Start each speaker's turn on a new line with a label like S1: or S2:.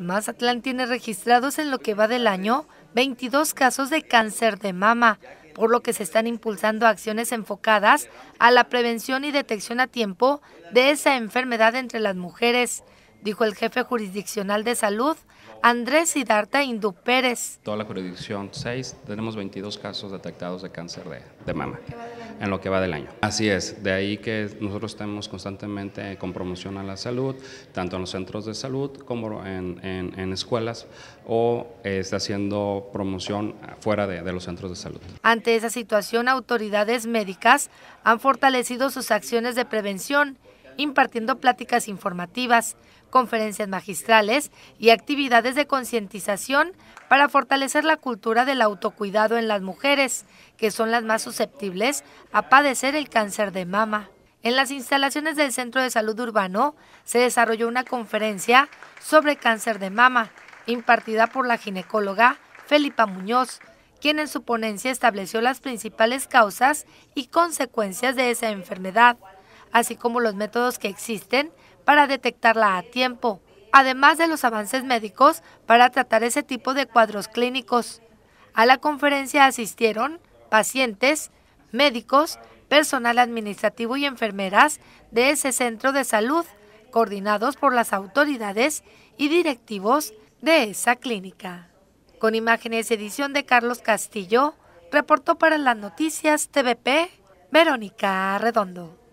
S1: Mazatlán tiene registrados en lo que va del año 22 casos de cáncer de mama, por lo que se están impulsando acciones enfocadas a la prevención y detección a tiempo de esa enfermedad entre las mujeres, dijo el jefe jurisdiccional de salud, Andrés Sidarta Hindú Pérez.
S2: Toda la jurisdicción 6 tenemos 22 casos detectados de cáncer de mama en lo que va del año. Así es, de ahí que nosotros estamos constantemente con promoción a la salud, tanto en los centros de salud como en, escuelas o está haciendo promoción fuera de, de los centros de salud.
S1: Ante esa situación, autoridades médicas han fortalecido sus acciones de prevención impartiendo pláticas informativas, conferencias magistrales y actividades de concientización para fortalecer la cultura del autocuidado en las mujeres, que son las más susceptibles a padecer el cáncer de mama. En las instalaciones del Centro de Salud Urbano se desarrolló una conferencia sobre cáncer de mama, impartida por la ginecóloga Felipa Muñoz, quien en su ponencia estableció las principales causas y consecuencias de esa enfermedad, así como los métodos que existen para detectarla a tiempo, además de los avances médicos para tratar ese tipo de cuadros clínicos. A la conferencia asistieron pacientes, médicos, personal administrativo y enfermeras de ese centro de salud, coordinados por las autoridades y directivos de esa clínica. Con imágenes edición de Carlos Castillo, reportó para las noticias TVP Verónica Redondo.